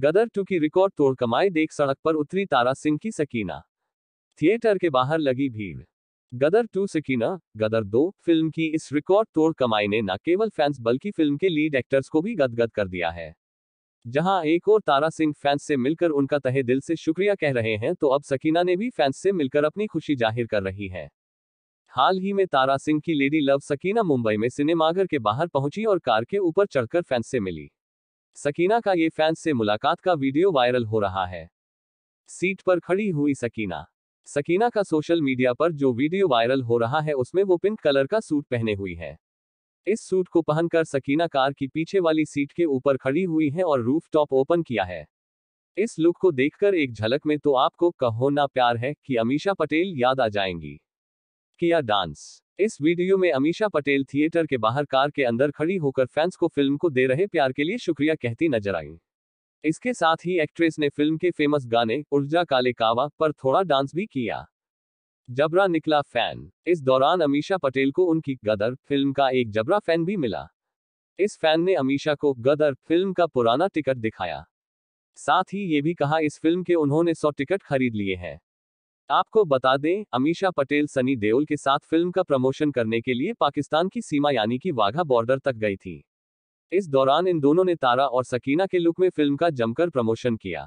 गदर to की record तोड़ कमाई देख सड़क पर उतरी तारा सिंह की सकीना थिएटर के बाहर लगी भीड़ गदर टू सकीना गदर दो फिल्म की इस रिकॉर्ड तोड़ कमाई ने न केवल फैंस बल्कि फिल्म के लीड एक्टर्स को भी गदगद कर दिया है जहां एक और तारा सिंह फैंस से मिलकर उनका तहे दिल से शुक्रिया कह रहे हैं तो अब सकीना ने भी फैंस से मिलकर अपनी खुशी जाहिर कर रही है हाल ही में तारा सिंह की लेडी लव सकीना मुंबई में सिनेमाघर के बाहर पहुंची और कार के ऊपर चढ़कर फैंस से मिली सकीना का ये फैंस से मुलाकात का वीडियो वायरल हो रहा है सीट पर खड़ी हुई सकीना सकीना का सोशल मीडिया पर जो वीडियो वायरल हो रहा है उसमें वो पिंक कलर का सूट पहने हुई है इस सूट को पहनकर सकीना कार की पीछे वाली सीट के ऊपर खड़ी हुई है और रूफ टॉप ओपन किया है इस लुक को देखकर एक झलक में तो आपको कहो ना प्यार है कि अमीशा पटेल याद आ जाएंगी किया डांस इस वीडियो में अमीशा पटेल थिएटर के बाहर कार के अंदर खड़ी होकर फैंस को फिल्म को दे रहे प्यार के लिए शुक्रिया कहती नजर आई इसके साथ ही एक्ट्रेस ने फिल्म के फेमस गाने ऊर्जा काले कावा पर थोड़ा डांस भी किया जबरा निकला फैन इस दौरान अमीशा पटेल को उनकी गदर फिल्म का एक जबरा फैन भी मिला इस फैन ने अमीशा को गदर फिल्म का पुराना टिकट दिखाया साथ ही ये भी कहा इस फिल्म के उन्होंने सौ टिकट खरीद लिए हैं आपको बता दें अमीशा पटेल सनी देओल के साथ फिल्म का प्रमोशन करने के लिए पाकिस्तान की सीमा यानी कि वाघा बॉर्डर तक गई थी इस दौरान इन दोनों ने तारा और सकीना के लुक में फिल्म का जमकर प्रमोशन किया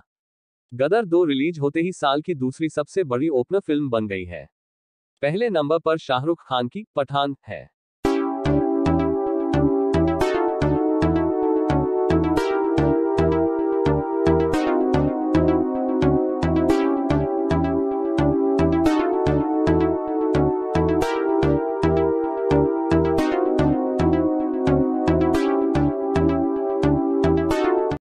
गदर दो रिलीज होते ही साल की दूसरी सबसे बड़ी ओपनर फिल्म बन गई है पहले नंबर पर शाहरुख खान की पठान है